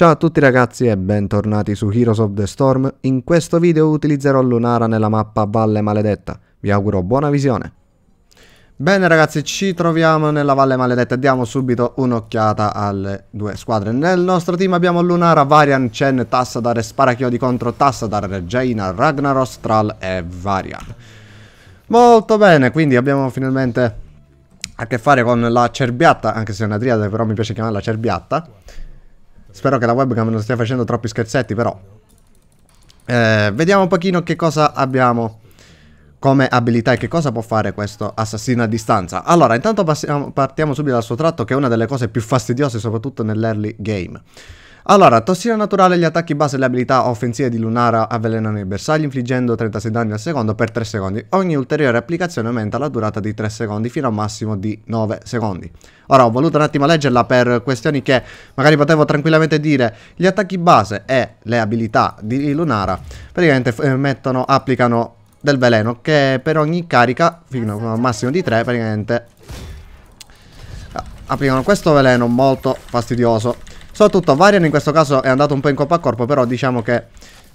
Ciao a tutti ragazzi e bentornati su Heroes of the Storm, in questo video utilizzerò Lunara nella mappa Valle Maledetta, vi auguro buona visione. Bene ragazzi, ci troviamo nella Valle Maledetta e diamo subito un'occhiata alle due squadre. Nel nostro team abbiamo Lunara, Varian, Chen, Tassadar e Sparachiodi contro Tassadar, Jaina, Ragnaros, Tral e Varian. Molto bene, quindi abbiamo finalmente a che fare con la Cerbiatta, anche se è una triade però mi piace chiamarla Cerbiatta Spero che la webcam non stia facendo troppi scherzetti però. Eh, vediamo un pochino che cosa abbiamo come abilità e che cosa può fare questo assassino a distanza. Allora, intanto passiamo, partiamo subito dal suo tratto che è una delle cose più fastidiose soprattutto nell'early game. Allora, tossina naturale, gli attacchi base e le abilità offensive di Lunara avvelenano i bersagli infliggendo 36 danni al secondo per 3 secondi. Ogni ulteriore applicazione aumenta la durata di 3 secondi fino a un massimo di 9 secondi. Ora ho voluto un attimo leggerla per questioni che magari potevo tranquillamente dire gli attacchi base e le abilità di Lunara praticamente eh, mettono, applicano del veleno che per ogni carica fino a un massimo di 3 praticamente applicano questo veleno molto fastidioso Soprattutto Varian in questo caso è andato un po' in coppa a corpo, però diciamo che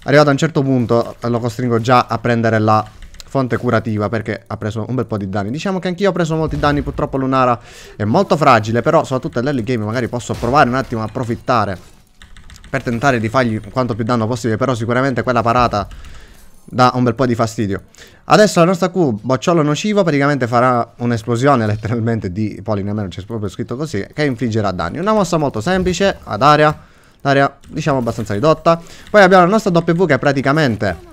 arrivato a un certo punto lo costringo già a prendere la fonte curativa perché ha preso un bel po' di danni. Diciamo che anch'io ho preso molti danni, purtroppo Lunara è molto fragile, però soprattutto nell'early game magari posso provare un attimo a approfittare per tentare di fargli quanto più danno possibile, però sicuramente quella parata dà un bel po' di fastidio. Adesso la nostra Q, bocciolo nocivo, praticamente farà un'esplosione letteralmente di polline, almeno c'è proprio scritto così, che infliggerà danni. Una mossa molto semplice, ad area, area diciamo abbastanza ridotta. Poi abbiamo la nostra W che praticamente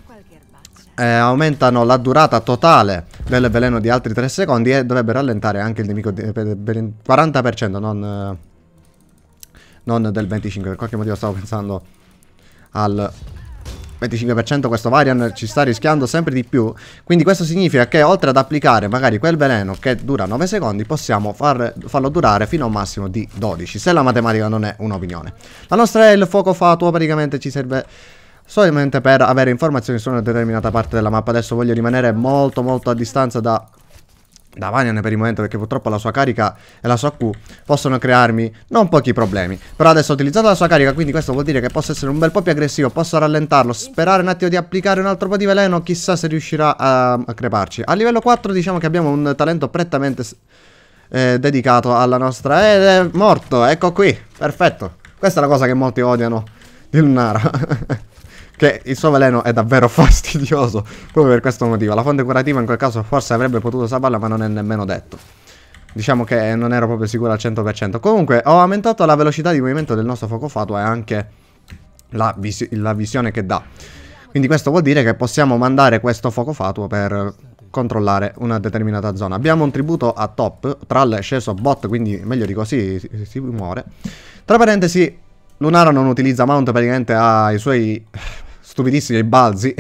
eh, aumentano la durata totale del veleno di altri 3 secondi e dovrebbe rallentare anche il nemico per il 40%, non, eh, non del 25%, per qualche motivo stavo pensando al 25% questo Varian ci sta rischiando sempre di più. Quindi questo significa che oltre ad applicare magari quel veleno che dura 9 secondi, possiamo far, farlo durare fino a un massimo di 12, se la matematica non è un'opinione. La nostra è il fuoco fatuo, praticamente ci serve solamente per avere informazioni su una determinata parte della mappa. Adesso voglio rimanere molto molto a distanza da da Vanyan per il momento perché purtroppo la sua carica e la sua Q possono crearmi non pochi problemi Però adesso ho utilizzato la sua carica quindi questo vuol dire che posso essere un bel po' più aggressivo Posso rallentarlo, sperare un attimo di applicare un altro po' di veleno Chissà se riuscirà a, a creparci A livello 4 diciamo che abbiamo un talento prettamente eh, dedicato alla nostra... Ed eh, è morto, ecco qui, perfetto Questa è la cosa che molti odiano di Lunara Che il suo veleno è davvero fastidioso proprio per questo motivo. La fonte curativa in quel caso forse avrebbe potuto saperla ma non è nemmeno detto. Diciamo che non ero proprio sicuro al 100%. Comunque ho aumentato la velocità di movimento del nostro fuoco fatuo e anche la, vis la visione che dà. Quindi questo vuol dire che possiamo mandare questo fuoco fatuo per controllare una determinata zona. Abbiamo un tributo a top, Trall è sceso bot, quindi meglio di così si, si muore. Tra parentesi, Lunara non utilizza mount, praticamente ha i suoi stupidissimi i balzi.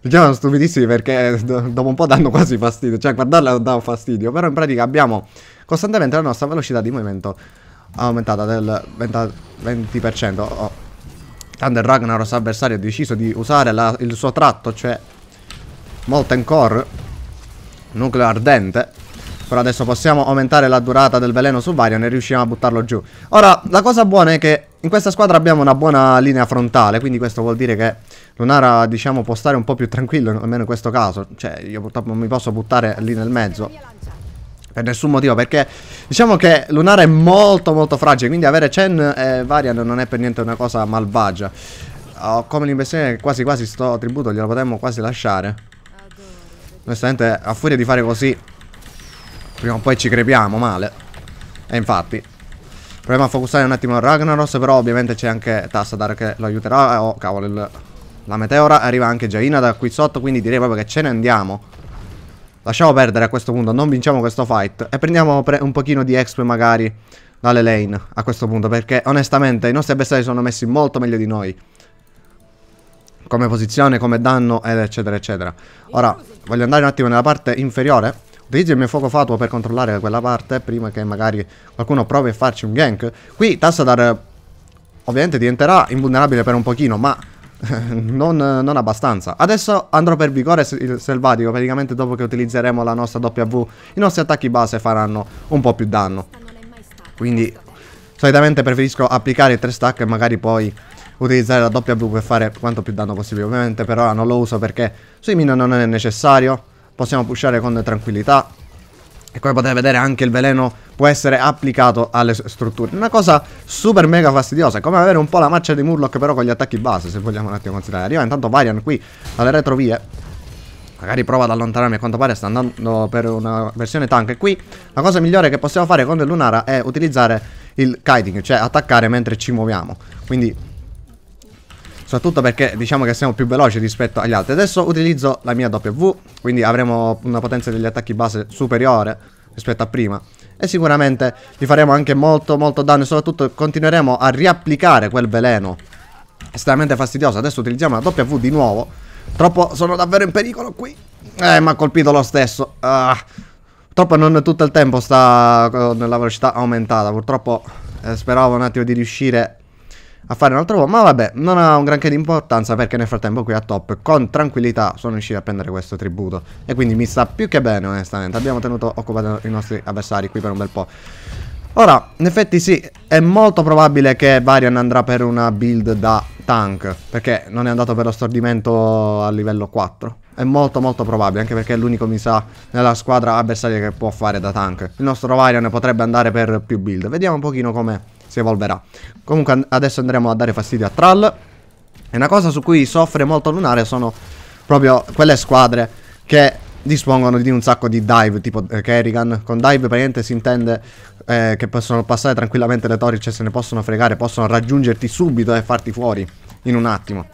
diciamo stupidissimi perché eh, dopo un po' danno quasi fastidio, cioè guardarla dà fastidio, però in pratica abbiamo costantemente la nostra velocità di movimento aumentata del 20%. 20% oh. Tanto il Ragnaros avversario ha deciso di usare la, il suo tratto, cioè Molten Core, nucleo ardente, però adesso possiamo aumentare la durata del veleno su Varian e riusciamo a buttarlo giù. Ora, la cosa buona è che in questa squadra abbiamo una buona linea frontale, quindi questo vuol dire che Lunara, diciamo, può stare un po' più tranquillo, almeno in questo caso. Cioè, io purtroppo non mi posso buttare lì nel mezzo. Per nessun motivo, perché diciamo che Lunara è molto molto fragile, quindi avere Chen e Varian non è per niente una cosa malvagia. Ho come l'impressione che quasi quasi sto tributo glielo potremmo quasi lasciare. Onestamente, a furia di fare così, prima o poi ci crepiamo male. E infatti... Proviamo a focussare un attimo il Ragnaros, però ovviamente c'è anche Tassadar che lo aiuterà. Oh, cavolo, il... la meteora arriva anche Jaina da qui sotto, quindi direi proprio che ce ne andiamo. Lasciamo perdere a questo punto, non vinciamo questo fight. E prendiamo pre un pochino di exp magari dalle lane a questo punto, perché onestamente i nostri avversari sono messi molto meglio di noi come posizione, come danno, eccetera, eccetera. Ora, voglio andare un attimo nella parte inferiore Utilizzo il mio fuoco fatuo per controllare quella parte prima che magari qualcuno provi a farci un gank. Qui Tassadar ovviamente diventerà invulnerabile per un pochino, ma eh, non, non, abbastanza. Adesso andrò per vigore selvatico, praticamente dopo che utilizzeremo la nostra W, i nostri attacchi base faranno un po' più danno. Quindi solitamente preferisco applicare i 3 stack e magari poi utilizzare la W per fare quanto più danno possibile. Ovviamente per ora non lo uso perché sui mini non è necessario possiamo pushare con tranquillità. E come potete vedere anche il veleno può essere applicato alle strutture. Una cosa super mega fastidiosa, come avere un po' la marcia di Murloc però con gli attacchi base, se vogliamo un attimo considerare. Arriva intanto Varian qui dalle retrovie. Magari prova ad allontanarmi, a quanto pare sta andando per una versione tank. E qui la cosa migliore che possiamo fare con il Lunara è utilizzare il kiting, cioè attaccare mentre ci muoviamo. Quindi soprattutto perché diciamo che siamo più veloci rispetto agli altri. Adesso utilizzo la mia W, quindi avremo una potenza degli attacchi base superiore rispetto a prima e sicuramente gli faremo anche molto molto danno e soprattutto continueremo a riapplicare quel veleno estremamente fastidioso. Adesso utilizziamo la W di nuovo. Troppo, sono davvero in pericolo qui. Eh, mi ha colpito lo stesso. Ah. Purtroppo non tutto il tempo sta con eh, la velocità aumentata. Purtroppo eh, speravo un attimo di riuscire a fare un altro po', ma vabbè, non ha un granché di importanza perché nel frattempo qui a top con tranquillità sono riuscito a prendere questo tributo e quindi mi sta più che bene onestamente, abbiamo tenuto occupati i nostri avversari qui per un bel po'. Ora, in effetti sì, è molto probabile che Varian andrà per una build da tank, perché non è andato per lo stordimento a livello 4. È molto molto probabile, anche perché è l'unico, mi sa, nella squadra avversaria che può fare da tank. Il nostro Varian potrebbe andare per più build. Vediamo un pochino come si evolverà. Comunque adesso andremo a dare fastidio a Trall. E una cosa su cui soffre molto Lunare sono proprio quelle squadre che dispongono di un sacco di dive tipo eh, Kerrigan. Con dive praticamente si intende eh, che possono passare tranquillamente le torri, cioè se ne possono fregare, possono raggiungerti subito e farti fuori in un attimo.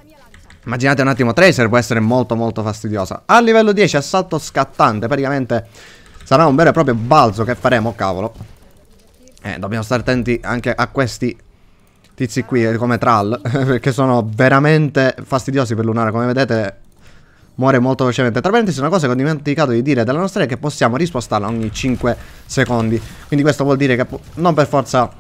Immaginate un attimo, Tracer può essere molto molto fastidiosa. A livello 10, assalto scattante, praticamente sarà un vero e proprio balzo che faremo, cavolo. Eh, dobbiamo stare attenti anche a questi tizi qui, eh, come Trall, perché sono veramente fastidiosi per Lunare, come vedete muore molto velocemente. Tra parentesi, una cosa che ho dimenticato di dire della nostra è che possiamo rispostarla ogni 5 secondi, quindi questo vuol dire che non per forza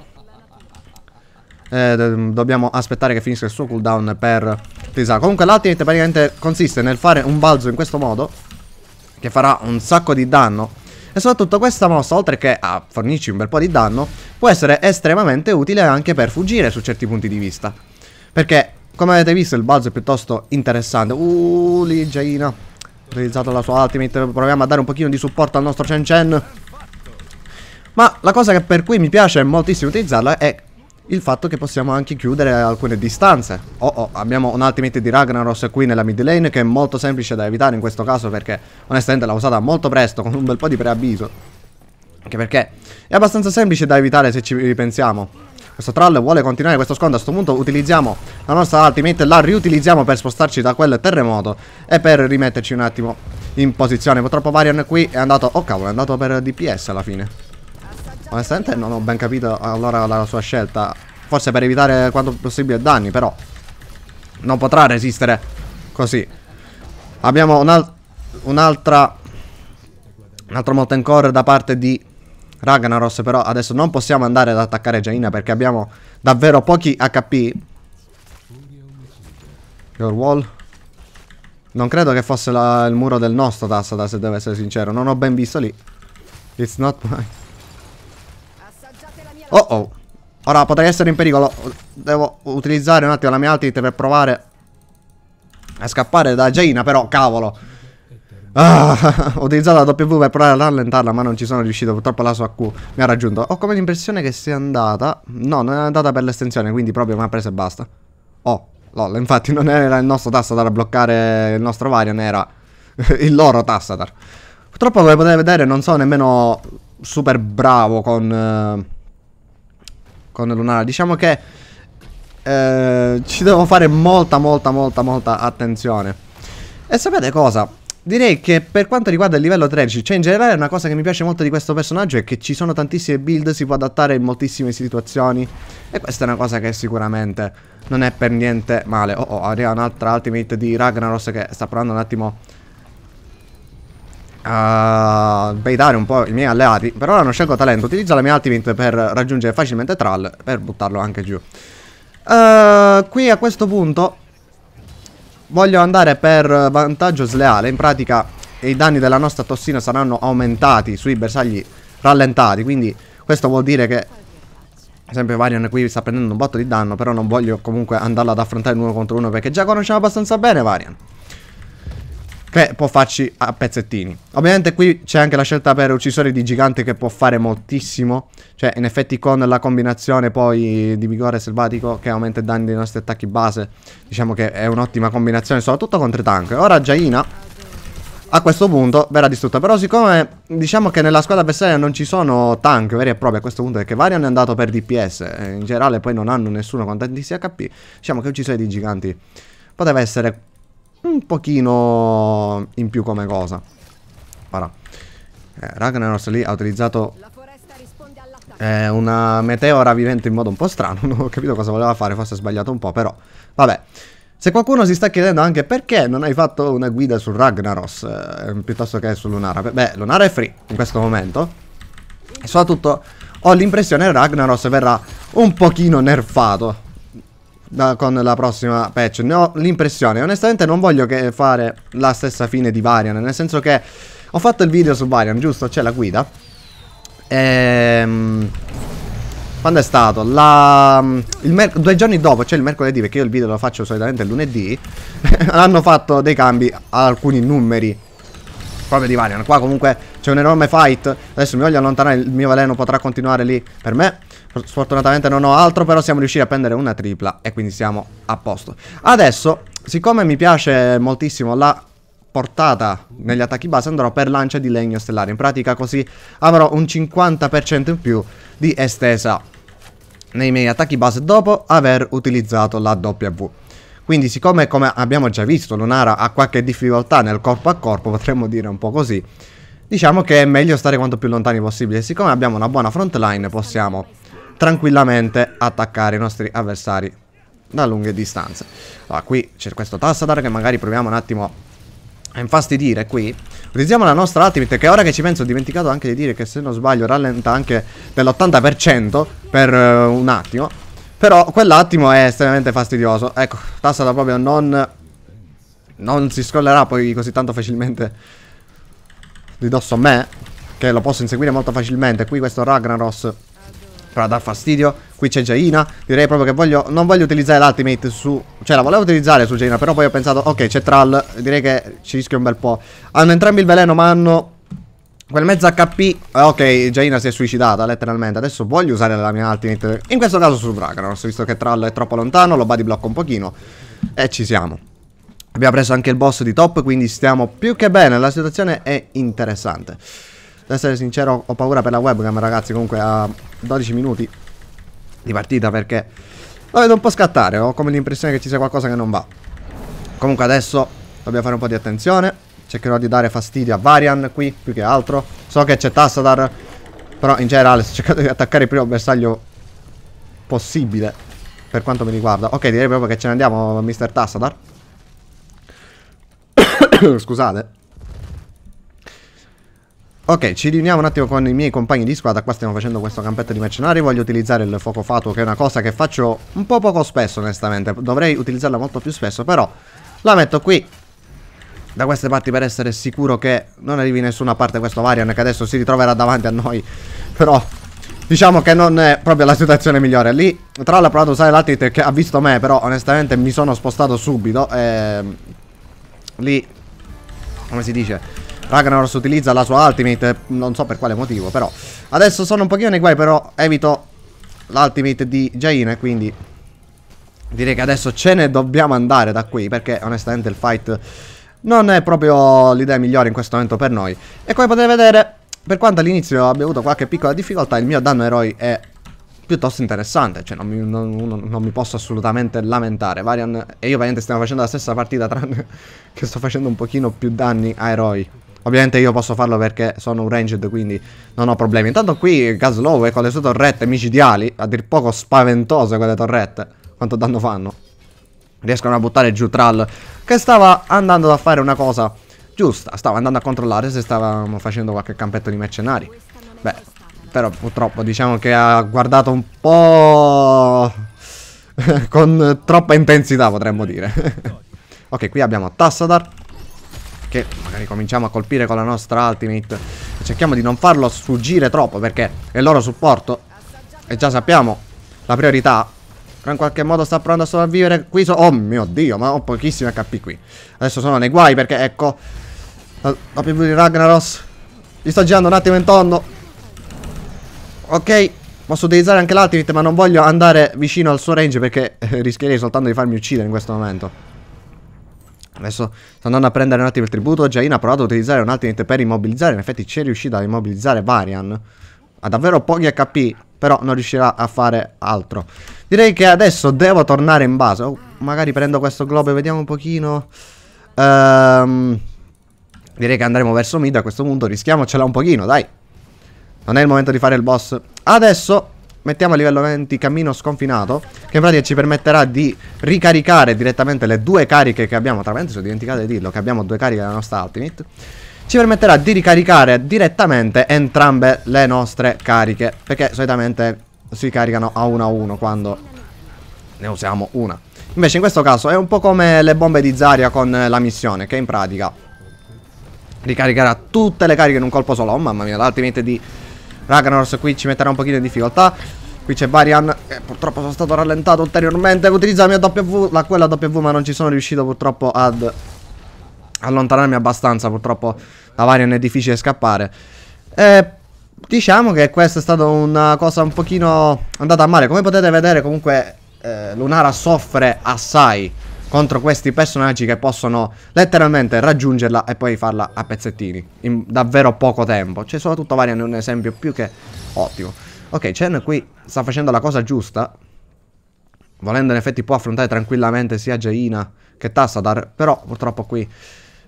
eh, dobbiamo aspettare che finisca il suo cooldown per utilizzare. Comunque l'ultimate praticamente consiste nel fare un balzo in questo modo, che farà un sacco di danno e soprattutto questa mossa, oltre che a fornirci un bel po' di danno, può essere estremamente utile anche per fuggire su certi punti di vista. Perché, come avete visto, il balzo è piuttosto interessante. Uh, Ligiaina. Utilizzato la sua ultimate, proviamo a dare un pochino di supporto al nostro Chen Chen. Ma la cosa per cui mi piace moltissimo utilizzarla è il fatto che possiamo anche chiudere alcune distanze. Oh, oh, abbiamo un ultimate di Ragnaros qui nella mid lane che è molto semplice da evitare in questo caso perché onestamente l'ha usata molto presto con un bel po' di preavviso. Anche perché è abbastanza semplice da evitare se ci ripensiamo. Questo troll vuole continuare questo scondo, a questo punto utilizziamo la nostra ultimate, la riutilizziamo per spostarci da quel terremoto e per rimetterci un attimo in posizione. Purtroppo Varian qui è andato, oh cavolo, è andato per DPS alla fine. Onestamente non ho ben capito allora la sua scelta. Forse per evitare quanto possibile danni, però. Non potrà resistere così. Abbiamo un'altra... Un'altra... Un altro Molten Core da parte di Ragnaros, però adesso non possiamo andare ad attaccare Jaina perché abbiamo davvero pochi HP. Your wall. Non credo che fosse la, il muro del nostro Tassada, se devo essere sincero. Non ho ben visto lì. It's not my... Oh oh. Ora potrei essere in pericolo. Devo utilizzare un attimo la mia altite per provare a scappare da Jaina, però, cavolo. Ah, ho utilizzato la W per provare ad allentarla ma non ci sono riuscito. Purtroppo la sua Q mi ha raggiunto. Ho come l'impressione che sia andata... No, non è andata per l'estensione, quindi proprio mi ha preso e basta. Oh, lol, infatti non era il nostro Tassadar a bloccare il nostro Varian, era il loro Tassadar. Purtroppo, come potete vedere, non sono nemmeno super bravo con... Eh con Lunara. Diciamo che eh, ci devo fare molta, molta, molta, molta attenzione. E sapete cosa? Direi che per quanto riguarda il livello 13, cioè in generale una cosa che mi piace molto di questo personaggio è che ci sono tantissime build, si può adattare in moltissime situazioni e questa è una cosa che sicuramente non è per niente male. Oh, oh arriva un'altra ultimate di Ragnaros che sta provando un attimo a ah, baitare un po' i miei alleati. Per ora non scelgo talento, utilizzo la mia ultimate per raggiungere facilmente Trall, per buttarlo anche giù. Uh, qui a questo punto voglio andare per vantaggio sleale, in pratica i danni della nostra tossina saranno aumentati sui bersagli rallentati, quindi questo vuol dire che esempio Varian qui sta prendendo un botto di danno, però non voglio comunque andarla ad affrontare uno contro uno perché già conosciamo abbastanza bene Varian che può farci a pezzettini. Ovviamente qui c'è anche la scelta per uccisori di gigante che può fare moltissimo, cioè in effetti con la combinazione poi di vigore selvatico che aumenta i danni dei nostri attacchi base, diciamo che è un'ottima combinazione, soprattutto contro i tank. Ora Jaina a questo punto verrà distrutta, però siccome diciamo che nella squadra avversaria non ci sono tank veri e propri a questo punto perché Varian è andato per DPS, eh, in generale poi non hanno nessuno con tantissimi HP, diciamo che uccisori di giganti poteva essere un pochino in più come cosa. Ora, eh, Ragnaros lì ha utilizzato eh, una meteora vivente in modo un po' strano, non ho capito cosa voleva fare, forse è sbagliato un po', però vabbè. Se qualcuno si sta chiedendo anche perché non hai fatto una guida su Ragnaros eh, piuttosto che su Lunara, beh, Lunara è free in questo momento. E soprattutto ho l'impressione che Ragnaros verrà un pochino nerfato da, con la prossima patch. Ne ho l'impressione. Onestamente non voglio che fare la stessa fine di Varian. Nel senso che ho fatto il video su Varian, giusto? C'è la guida. Ehm... Quando è stato? La... due giorni dopo, cioè il mercoledì, perché io il video lo faccio solitamente il lunedì, hanno fatto dei cambi a alcuni numeri proprio di Varian. Qua comunque c'è un enorme fight. Adesso mi voglio allontanare, il mio veleno potrà continuare lì per me. Sfortunatamente non ho altro, però siamo riusciti a prendere una tripla e quindi siamo a posto. Adesso, siccome mi piace moltissimo la portata negli attacchi base, andrò per lancia di legno stellare. In pratica così avrò un 50% in più di estesa nei miei attacchi base dopo aver utilizzato la W. Quindi siccome come abbiamo già visto Lunara ha qualche difficoltà nel corpo a corpo, potremmo dire un po' così, diciamo che è meglio stare quanto più lontani possibile. Siccome abbiamo una buona front line possiamo tranquillamente attaccare i nostri avversari da lunghe distanze. Allora, qui c'è questo Tassadar che magari proviamo un attimo a infastidire qui. Utilizziamo la nostra Ultimate che ora che ci penso ho dimenticato anche di dire che se non sbaglio rallenta anche dell'80% per uh, un attimo. Però quell'attimo è estremamente fastidioso. Ecco, Tassadar proprio non, non si scollerà poi così tanto facilmente di dosso a me. Che lo posso inseguire molto facilmente. Qui questo Ragnaros però a dar fastidio Qui c'è Jaina Direi proprio che voglio Non voglio utilizzare l'ultimate su Cioè la volevo utilizzare su Jaina Però poi ho pensato Ok c'è Trall Direi che ci rischio un bel po' Hanno entrambi il veleno ma hanno Quel mezzo HP eh, Ok Jaina si è suicidata letteralmente Adesso voglio usare la mia ultimate In questo caso su Vraganos Visto che Trall è troppo lontano Lo body blocco un pochino E ci siamo Abbiamo preso anche il boss di top Quindi stiamo più che bene La situazione è interessante ad essere sincero, ho paura per la webcam, ragazzi. Comunque, a 12 minuti di partita perché la vedo un po' scattare. Ho come l'impressione che ci sia qualcosa che non va. Comunque, adesso dobbiamo fare un po' di attenzione. Cercherò di dare fastidio a Varian qui, più che altro. So che c'è Tassadar, però in generale sto cercando di attaccare il primo bersaglio possibile, per quanto mi riguarda. Ok, direi proprio che ce ne andiamo, Mr. Tassadar. Scusate. Ok, ci riuniamo un attimo con i miei compagni di squadra, qua stiamo facendo questo campetto di mercenari, voglio utilizzare il fuoco fatuo che è una cosa che faccio un po' poco spesso onestamente, dovrei utilizzarla molto più spesso però la metto qui da queste parti per essere sicuro che non arrivi in nessuna parte questo Varian che adesso si ritroverà davanti a noi, però diciamo che non è proprio la situazione migliore lì, tra l'ha provato a usare la che ha visto me però onestamente mi sono spostato subito e... Ehm, lì, come si dice Ragnaros utilizza la sua ultimate, non so per quale motivo, però. Adesso sono un pochino nei guai, però evito l'ultimate di Jaina, quindi... Direi che adesso ce ne dobbiamo andare da qui, perché onestamente il fight non è proprio l'idea migliore in questo momento per noi. E come potete vedere, per quanto all'inizio abbia avuto qualche piccola difficoltà, il mio danno eroi è piuttosto interessante, cioè non mi, non, non, non mi posso assolutamente lamentare. Varian e io ovviamente stiamo facendo la stessa partita, tranne che sto facendo un pochino più danni a eroi. Ovviamente io posso farlo perché sono un ranged, quindi non ho problemi. Intanto qui Gaslow con le sue torrette micidiali, a dir poco spaventose quelle torrette. Quanto danno fanno. Riescono a buttare giù Trall, che stava andando a fare una cosa giusta. Stava andando a controllare se stavamo facendo qualche campetto di mercenari. Beh, però purtroppo diciamo che ha guardato un po' con troppa intensità potremmo dire. ok, qui abbiamo Tassadar perché magari cominciamo a colpire con la nostra ultimate e cerchiamo di non farlo sfuggire troppo perché è il loro supporto e già sappiamo la priorità però in qualche modo sta provando a sopravvivere qui so oh mio dio ma ho pochissime HP qui adesso sono nei guai perché ecco la, PV di Ragnaros gli sto girando un attimo in tondo ok Posso utilizzare anche l'ultimate ma non voglio andare vicino al suo range perché eh, rischierei soltanto di farmi uccidere in questo momento Adesso sto andando a prendere un attimo il tributo. Jaina ha provato ad utilizzare un alternate per immobilizzare. In effetti c'è riuscita a immobilizzare Varian. Ha davvero pochi HP, però non riuscirà a fare altro. Direi che adesso devo tornare in base. Oh, magari prendo questo globo e vediamo un pochino. Ehm, direi che andremo verso mid a questo punto. Rischiamocela un pochino, dai. Non è il momento di fare il boss. Adesso mettiamo a livello 20 cammino sconfinato che in pratica ci permetterà di ricaricare direttamente le due cariche che abbiamo tra parentesi ho dimenticato di dirlo che abbiamo due cariche della nostra ultimate ci permetterà di ricaricare direttamente entrambe le nostre cariche perché solitamente si caricano a una a uno quando ne usiamo una invece in questo caso è un po' come le bombe di Zaria con la missione che in pratica ricaricherà tutte le cariche in un colpo solo oh, mamma mia l'ultimate di Ragnaros qui ci metterà un pochino in difficoltà Qui c'è Varian che purtroppo sono stato rallentato ulteriormente Utilizza la mia W, la quella W ma non ci sono riuscito purtroppo ad allontanarmi abbastanza Purtroppo da Varian è difficile scappare E diciamo che questa è stata una cosa un pochino andata a male Come potete vedere comunque eh, Lunara soffre assai contro questi personaggi che possono letteralmente raggiungerla e poi farla a pezzettini in davvero poco tempo. Cioè soprattutto Varian è un esempio più che ottimo. Ok, Chen qui sta facendo la cosa giusta. Volendo in effetti può affrontare tranquillamente sia Jaina che Tassadar, però purtroppo qui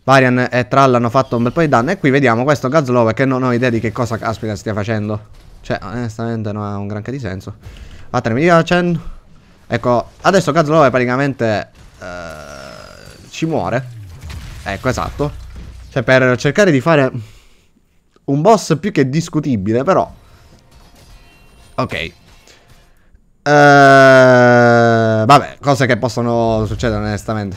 Varian e Trall hanno fatto un bel po' di danno e qui vediamo questo Gazlove che non ho idea di che cosa caspita stia facendo. Cioè, onestamente non ha un granché di senso. Vattene via, Chen. Ecco, adesso è praticamente eh, ci muore. Ecco, esatto. Cioè, per cercare di fare un boss più che discutibile, però... Ok. Uh, vabbè, cose che possono succedere onestamente.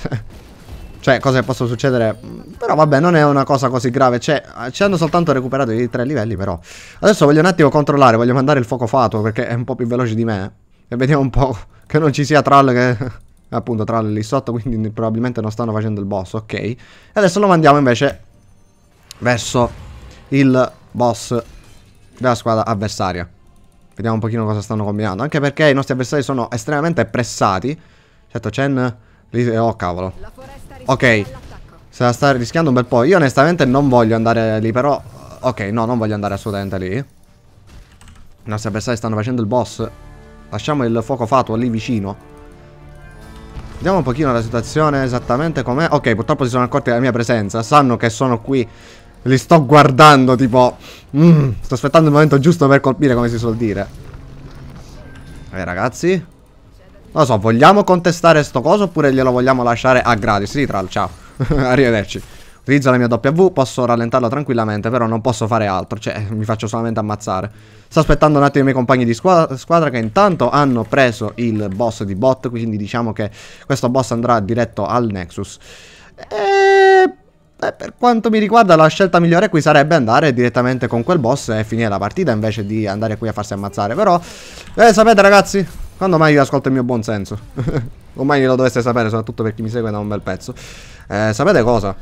cioè, cose che possono succedere... Però vabbè, non è una cosa così grave. Cioè, ci hanno soltanto recuperato i tre livelli, però. Adesso voglio un attimo controllare, voglio mandare il fuoco fatuo, perché è un po' più veloce di me. E vediamo un po' che non ci sia troll che... Appunto, tra lì sotto, quindi probabilmente non stanno facendo il boss, ok. E adesso lo mandiamo invece verso il boss della squadra avversaria. Vediamo un pochino cosa stanno combinando. Anche perché i nostri avversari sono estremamente pressati. Certo, Chen... Oh, cavolo. Ok. Se la sta rischiando un bel po'. Io onestamente non voglio andare lì, però... Ok, no, non voglio andare assolutamente lì. I nostri avversari stanno facendo il boss. Lasciamo il fuoco fatuo lì vicino. Vediamo un pochino la situazione esattamente com'è. Ok, purtroppo si sono accorti della mia presenza. Sanno che sono qui. Li sto guardando, tipo... Mm, sto aspettando il momento giusto per colpire, come si suol dire. Eh, ragazzi. Non lo so, vogliamo contestare sto coso oppure glielo vogliamo lasciare a gratis? Ritral, ciao. Arrivederci. Utilizzo la mia W, posso rallentarlo tranquillamente, però non posso fare altro, cioè mi faccio solamente ammazzare. Sto aspettando un attimo i miei compagni di squadra, squadra, che intanto hanno preso il boss di bot, quindi diciamo che questo boss andrà diretto al Nexus. E... Eh, e eh, per quanto mi riguarda la scelta migliore qui sarebbe andare direttamente con quel boss e finire la partita invece di andare qui a farsi ammazzare, però... Eh, sapete ragazzi, quando mai io ascolto il mio buon buonsenso? Ormai lo doveste sapere, soprattutto per chi mi segue da un bel pezzo. Eh, sapete cosa?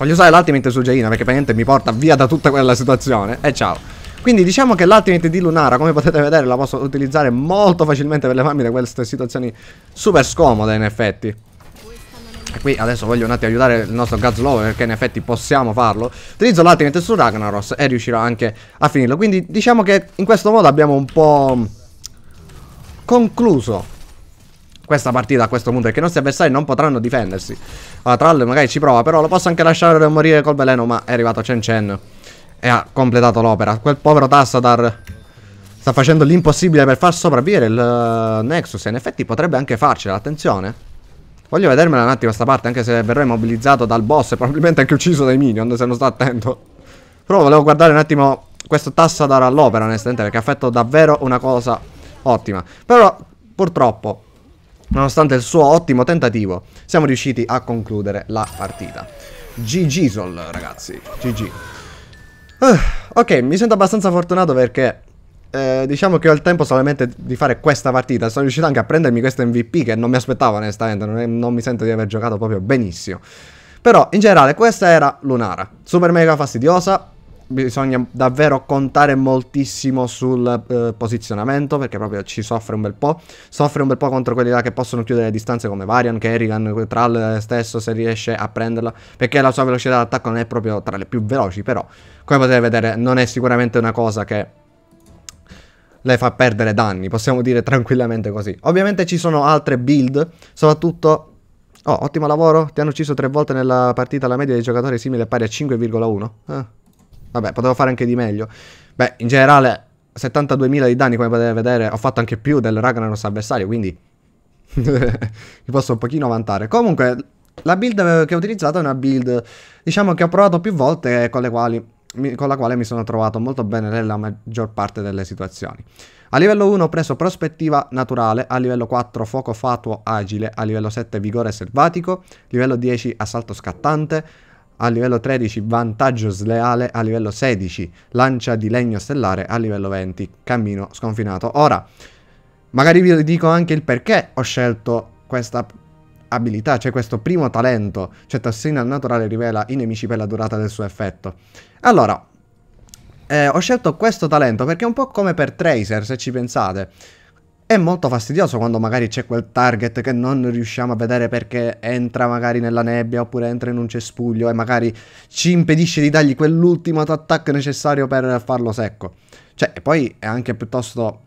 Voglio usare l'ultimate su Jaina perché per niente mi porta via da tutta quella situazione. E ciao. Quindi diciamo che l'ultimate di Lunara, come potete vedere, la posso utilizzare molto facilmente per levarmi da queste situazioni super scomode in effetti. E qui adesso voglio un attimo aiutare il nostro Gazlow perché in effetti possiamo farlo. Utilizzo l'ultimate su Ragnaros e riuscirò anche a finirlo. Quindi diciamo che in questo modo abbiamo un po' concluso questa partita a questo punto perché i nostri avversari non potranno difendersi. Allora, Trall magari ci prova, però lo posso anche lasciare morire col veleno, ma è arrivato Chen Chen e ha completato l'opera. Quel povero Tassadar sta facendo l'impossibile per far sopravvivere il eh, Nexus e in effetti potrebbe anche farcela, attenzione. Voglio vedermela un attimo questa parte, anche se verrò immobilizzato dal boss e probabilmente anche ucciso dai minion, se non sto attento. Però volevo guardare un attimo questo Tassadar all'opera, onestamente, perché ha fatto davvero una cosa ottima. Però, purtroppo, Nonostante il suo ottimo tentativo, siamo riusciti a concludere la partita. GG Sol, ragazzi. GG. Uh, eh, ok, mi sento abbastanza fortunato perché... Eh, diciamo che ho il tempo solamente di fare questa partita. Sono riuscito anche a prendermi questo MVP che non mi aspettavo onestamente. Non, è, non mi sento di aver giocato proprio benissimo. Però, in generale, questa era Lunara. Super mega fastidiosa, bisogna davvero contare moltissimo sul eh, posizionamento perché proprio ci soffre un bel po'. Soffre un bel po' contro quelli là che possono chiudere le distanze come Varian, Kerrigan, Trall stesso se riesce a prenderla perché la sua velocità d'attacco non è proprio tra le più veloci però come potete vedere non è sicuramente una cosa che le fa perdere danni, possiamo dire tranquillamente così. Ovviamente ci sono altre build, soprattutto... Oh, ottimo lavoro, ti hanno ucciso tre volte nella partita, la media dei giocatori è simile è pari a 5,1. Eh. Vabbè, potevo fare anche di meglio. Beh, in generale 72.000 di danni, come potete vedere, ho fatto anche più del Ragnaros avversario, quindi mi posso un pochino vantare. Comunque, la build che ho utilizzato è una build, diciamo che ho provato più volte e con, quali, con la quale mi sono trovato molto bene nella maggior parte delle situazioni. A livello 1 ho preso prospettiva naturale, a livello 4 fuoco fatuo agile, a livello 7 vigore selvatico, A livello 10 assalto scattante, a livello 13 vantaggio sleale, a livello 16 lancia di legno stellare, a livello 20 cammino sconfinato. Ora, magari vi dico anche il perché ho scelto questa abilità, cioè questo primo talento, cioè Tassina naturale rivela i nemici per la durata del suo effetto. Allora, eh, ho scelto questo talento perché è un po' come per Tracer, se ci pensate. È molto fastidioso quando magari c'è quel target che non riusciamo a vedere perché entra magari nella nebbia oppure entra in un cespuglio e magari ci impedisce di dargli quell'ultimo attack necessario per farlo secco. Cioè, poi è anche piuttosto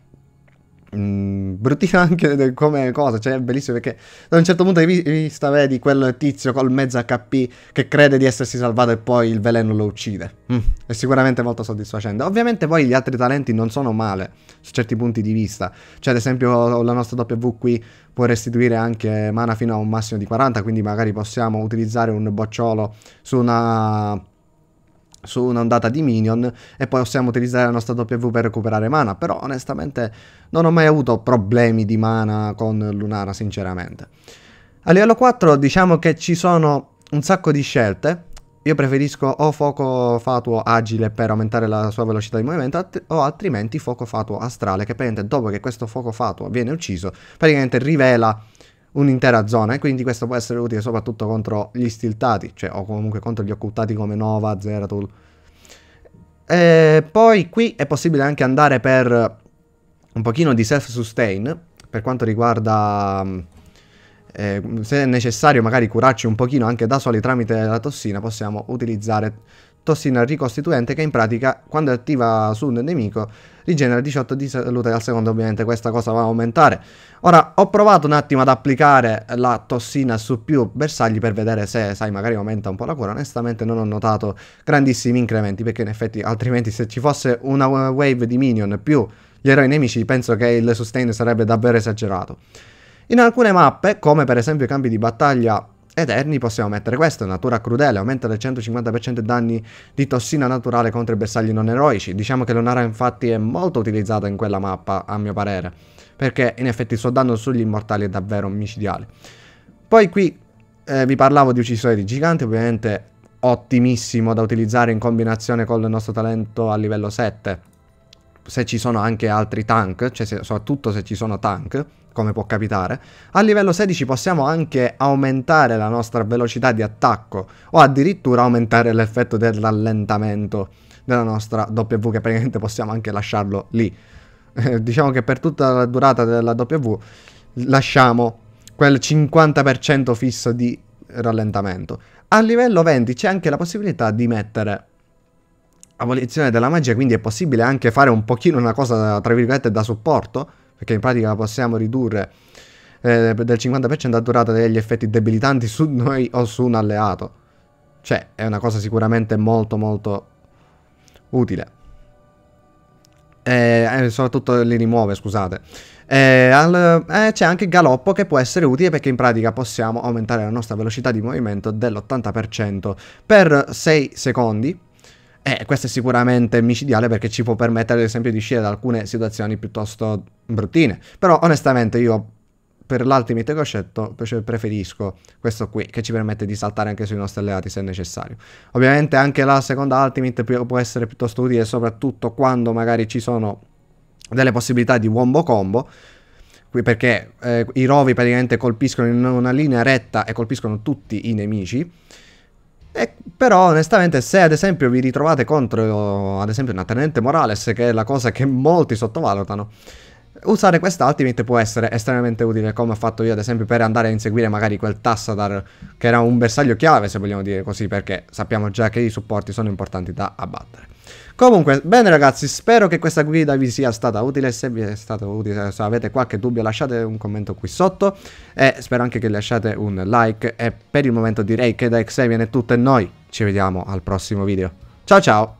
Mm, bruttina anche come cosa, cioè è bellissimo perché da un certo punto di vista vedi quel tizio col mezzo HP che crede di essersi salvato e poi il veleno lo uccide. Mm, è sicuramente molto soddisfacente. Ovviamente poi gli altri talenti non sono male su certi punti di vista, cioè ad esempio la nostra W qui può restituire anche mana fino a un massimo di 40, quindi magari possiamo utilizzare un bocciolo su una su un'ondata di minion e poi possiamo utilizzare la nostra W per recuperare mana, però onestamente non ho mai avuto problemi di mana con Lunara sinceramente. A livello 4 diciamo che ci sono un sacco di scelte, io preferisco o fuoco fatuo agile per aumentare la sua velocità di movimento att o altrimenti fuoco fatuo astrale che praticamente dopo che questo fuoco fatuo viene ucciso praticamente rivela un'intera zona e quindi questo può essere utile soprattutto contro gli stiltati, cioè o comunque contro gli occultati come Nova, Zeratul. E poi qui è possibile anche andare per un pochino di self-sustain per quanto riguarda mm, eh, se è necessario magari curarci un pochino anche da soli tramite la tossina possiamo utilizzare tossina ricostituente che in pratica quando è attiva su un nemico rigenera 18 di salute al secondo ovviamente questa cosa va a aumentare ora ho provato un attimo ad applicare la tossina su più bersagli per vedere se sai magari aumenta un po' la cura onestamente non ho notato grandissimi incrementi perché in effetti altrimenti se ci fosse una wave di minion più gli eroi nemici penso che il sustain sarebbe davvero esagerato in alcune mappe come per esempio i campi di battaglia Eterni possiamo mettere questo, natura crudele, aumenta del 150% i danni di tossina naturale contro i bersagli non eroici. Diciamo che Lunara infatti è molto utilizzata in quella mappa, a mio parere, perché in effetti il suo danno sugli immortali è davvero micidiale. Poi qui eh, vi parlavo di uccisori di giganti, ovviamente ottimissimo da utilizzare in combinazione con il nostro talento a livello 7 se ci sono anche altri tank, cioè se, soprattutto se ci sono tank, come può capitare. A livello 16 possiamo anche aumentare la nostra velocità di attacco o addirittura aumentare l'effetto del rallentamento della nostra W che praticamente possiamo anche lasciarlo lì. Eh, diciamo che per tutta la durata della W lasciamo quel 50% fisso di rallentamento. A livello 20 c'è anche la possibilità di mettere abolizione della magia, quindi è possibile anche fare un pochino una cosa, tra virgolette, da supporto, perché in pratica possiamo ridurre eh, del 50% la durata degli effetti debilitanti su noi o su un alleato. Cioè, è una cosa sicuramente molto molto utile. E, eh, eh, soprattutto li rimuove, scusate. E, eh, al, eh, c'è anche galoppo che può essere utile perché in pratica possiamo aumentare la nostra velocità di movimento dell'80% per 6 secondi eh, questo è sicuramente micidiale perché ci può permettere ad esempio di uscire da alcune situazioni piuttosto bruttine. Però onestamente io per l'ultimate goscetto preferisco questo qui che ci permette di saltare anche sui nostri alleati se necessario ovviamente anche la seconda ultimate può essere piuttosto utile soprattutto quando magari ci sono delle possibilità di wombo combo qui perché eh, i rovi praticamente colpiscono in una linea retta e colpiscono tutti i nemici e però onestamente se ad esempio vi ritrovate contro ad esempio una tenente Morales che è la cosa che molti sottovalutano usare questa Ultimate può essere estremamente utile come ho fatto io ad esempio per andare a inseguire magari quel Tassadar che era un bersaglio chiave se vogliamo dire così perché sappiamo già che i supporti sono importanti da abbattere. Comunque, bene ragazzi, spero che questa guida vi sia stata utile, se vi è stata utile, se avete qualche dubbio lasciate un commento qui sotto e spero anche che lasciate un like e per il momento direi che da Xavier è tutto e noi ci vediamo al prossimo video. Ciao ciao!